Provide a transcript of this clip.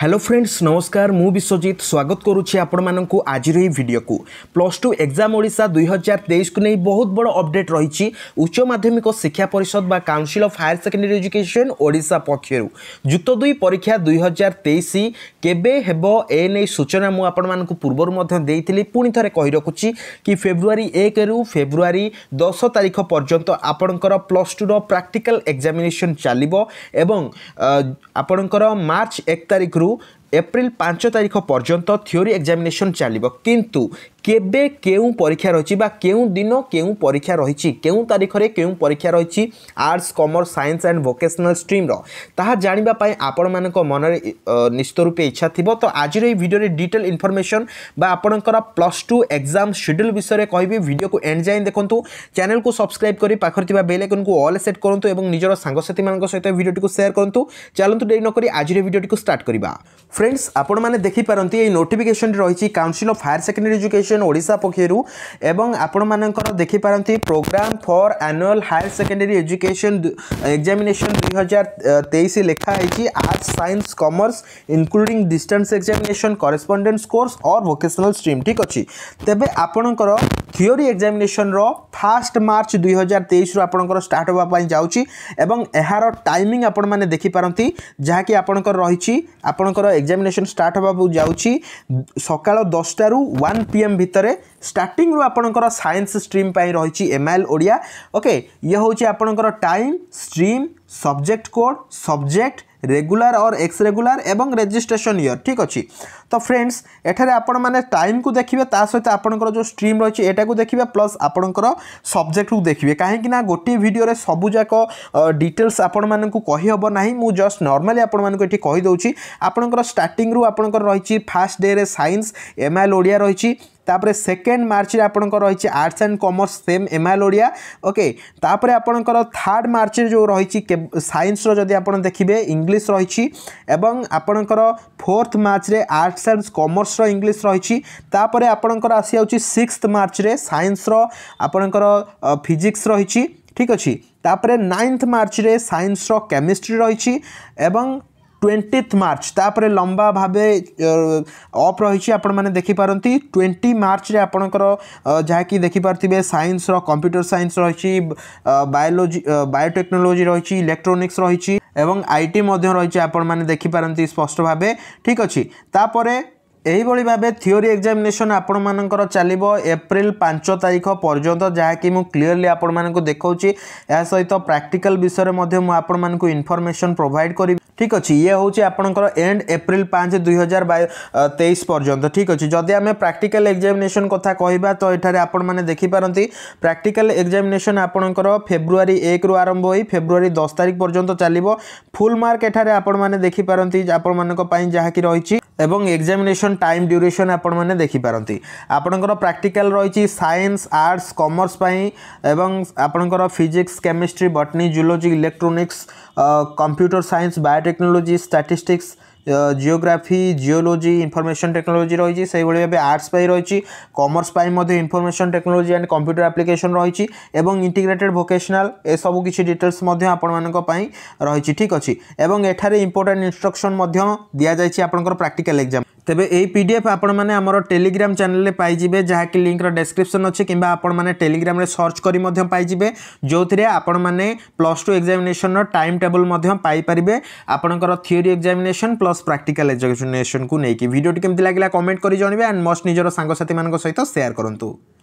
hello friends নমস্কার মু বিশ্বজিৎ স্বাগত করুছি আপনার আজির এই ভিডিওকু প্লস টু এক্সাম ওড়শা দুই হাজার তেইশকু নিয়ে বহুত বড় অপডেট রয়েছে উচ্চ মাধ্যমিক শিক্ষা পরিষদ বা council of higher secondary education Odisha পক্ষর যুক্ত দুই পরীক্ষা দুই হাজার তেইশ কেবে হব এ নেই সূচনা মু আপনার পূর্বর দিয়েছিলি পুঁ থে কই রাখুছি কি ফেব্রুয়ারি এক রু ফেব্রুয়ারি দশ তারিখ পর্যন্ত আপনার প্লস টুর প্রাকটিকাল এক্সামিনেসন চালব এবং আপনার মার্চ এক তারিখর tableau এপ্রিল পাঁচ তারিখ পর্যন্ত থিওরি এক্সামিনেসন চালিব কিন্তু কেবে কেউ পরীক্ষা রয়েছে বা কেউ দিন কেউ পরীক্ষা রয়েছে কেউ তারিখে কেউ পরীক্ষা রয়েছে arts commerce science and vocational স্ট্রিম্র তাহা জাঁয়া আপন মান মনরে নিশ্চিত রূপে ইচ্ছা থিব তো আজর এই ভিডিওরে ডিটেল ইনফরমেসন বা আপনার প্লস টু এক্সাম সেড্যুল বিষয়ে কহবি ভিডিওকে এন্ড যাই দেখুন চ্যানেল কু সবসক্রাইব করে পাখে থাকা বেল আইকন কু অল সেট করতু এবং নিজের সাংসাথী মান সহ ভিডিওটি সেয়ার করতু চালু ডেরি নকি আজর ভিডিওটি স্টার্ট করা ফ্রেন্ডস আপনার দেখিপার এই নোটিফিকেসন রয়েছে council of higher secondary education Odisha পক্ষর এবং আপনার দেখিপার program for annual higher secondary education examination দুই হাজার তেইশ লেখা হয়েছে arts science commerce including distance examination correspondence course or vocational stream ঠিক আছে তেবে আপনার থিওরি এক্সামিনেসনর ফার্স্ট মার্চ দুই হজার তেইশর আপনার স্টার্ট হওয়া যাচ্ছি এবং এর টাইমিং আপন মানে দেখিপারতি যা কি আপনার রয়েছে আপনার এক্সামিনেসন স্টার্ট হওয়া যাচ্ছি সকাল দশটার ওয়ান পি এম ভিতরে স্টার্টিংরু আপনার সায়েন্স স্ট্রিম রয়েছে এমআইএল ওড়িয়া ওকে ইয়ে হচ্ছে আপনার time stream subject code subject regular और एक्स रेगुलर एवं रेजिस्ट्रेशन इयर ठीक अच्छे तो फ्रेंड्स एठार आपण मैंने टाइम को देखिए ता सहित आपंकर जो स्ट्रीम रही है यहाँ को देखिए प्लस आपंकर सब्जेक्ट को देखिए कहीं गोटे भिडियो सबूजाक डिटेल्स आपण मूँ कहीहब ना मुझ जस्ट नर्माली आपठी कहीदे आपंकर स्टार्ट आपणकर रही first day science M L Odia रही তাপরে সেকেন্ড মার্চরে আপনার রয়েছে arts and commerce same MIL Odia okay তাপরে আপনার থার্ড মার্চরে যে রয়েছে সাইন্সর যদি আপনার দেখবে ইংলিশ রয়েছে এবং আপনার ফোর্থ মার্চরে আর্টস আন্ড কমর্সর ইংলিশ রয়েছে তাপরে আপনার আসি যাচ্ছে সিক্সথ মার্চরে সাইন্সর আপনার ফিজিক্স রয়েছে ঠিক আছে তাপরে নাইন্থ মার্চরে সাইন্সর কেমিস্ট্রি রয়েছে এবং ଟ୍ୱେଣ୍ଟିଥ ମାର୍ଚ୍ଚ ତାପରେ ଲମ୍ବା ଭାବେ ଅଫ୍ ରହିଛି ଆପଣମାନେ ଦେଖିପାରନ୍ତି ଟ୍ୱେଣ୍ଟି ମାର୍ଚ୍ଚରେ ଆପଣଙ୍କର ଯାହାକି ଦେଖିପାରୁଥିବେ ସାଇନ୍ସର କମ୍ପ୍ୟୁଟର ସାଇନ୍ସ ରହିଛି ବାୟୋଲୋଜି ବାୟୋଟେକ୍ନୋଲୋଜି ରହିଛି ଇଲେକ୍ଟ୍ରୋନିକ୍ସ ରହିଛି ଏବଂ ଆଇ ଟି ମଧ୍ୟ ରହିଛି ଆପଣମାନେ ଦେଖିପାରନ୍ତି ସ୍ପଷ୍ଟ ଭାବେ ଠିକ୍ ଅଛି ତାପରେ এইভাবে ভাবে থিওরি এক্সামিনেসন আপনার চালব এপ্রিল পাঁচ তারিখ পর্যন্ত যা কি মু ক্লিয়ারলি আপনার দেখাচ্ছি এ সহিত প্রাকটিকাল বিষয়ে আপনার ইনফরমেসন প্রোভাইড করি ঠিক আছে ইয়ে হচ্ছে আপনার এন্ড এপ্রিল পাঁচ দুই হাজার তেইশ পর্যন্ত ঠিক আছে যদি আমি প্রাকটিকাল এক্সামিনেসন কথা কহবা তো এখানে আপনার দেখিপারতি প্রাকটিকাল এক্সামিনেসন আপনার ফেব্রুয়ারি একরু আরম্ভ হয়ে ফেব্রুয়ারি দশ তারিখ পর্যন্ত চালব ফুল মার্ক এখানে আপনার দেখিপারতি আপনার যা কি রয়েছে এবং ଏକ୍ଜାମିନେସନ୍ ଟାଇମ୍ ଡ୍ୟୁରେସନ୍ ଆପଣମାନେ ଦେଖିପାରନ୍ତି ଆପଣଙ୍କର ପ୍ରାକ୍ଟିକାଲ୍ ରହିଛି ସାଇନ୍ସ ଆର୍ଟ୍ସ କମର୍ସ ପାଇଁ ଏବଂ ଆପଣଙ୍କର physics chemistry botany zoology electronics computer science biotechnology statistics geography geology information technology রয়েছে সেইভাবে ভাবে আর্টস পাই রয়েছে কমর্স পাই মধ্যে information technology and computer application রয়েছে এবং ইন্টিগ্রেটেড ভোকেশনাল এসবু কিছু ডিটেলস মধ্যে ଆପଣମାନଙ୍କ ପାଇଁ ରହିଛି ଠିକ୍ ଅଛି ଏବଂ ଏଠାରେ ଇମ୍ପୋର୍ଟାଣ୍ଟ ଇନଷ୍ଟ୍ରକ୍ସନ୍ ମଧ୍ୟ ଦିଆଯାଇଛି ଆପଣଙ୍କର ପ୍ରାକ୍ଟିକାଲ ଏକ୍ଜାମ୍ তেবে এই পিডিএফ আপনার আমার টেলিগ্রাম চ্যানেল পাইবে যা কি লিঙ্কর ডেসক্রিপশন অছে কিংবা আপনার টেলিগ্রামে সর্চ করে পাইবে যে আপনার plus two examination time table পাইপারে আপনার theory examination plus practical examination কু নেই ভিডিওটি কমিটি লাগিলা কমেন্ট করে জনবে আন্ড মস্ট নিজের সাংসাথী মান সহ সেয়ার করতু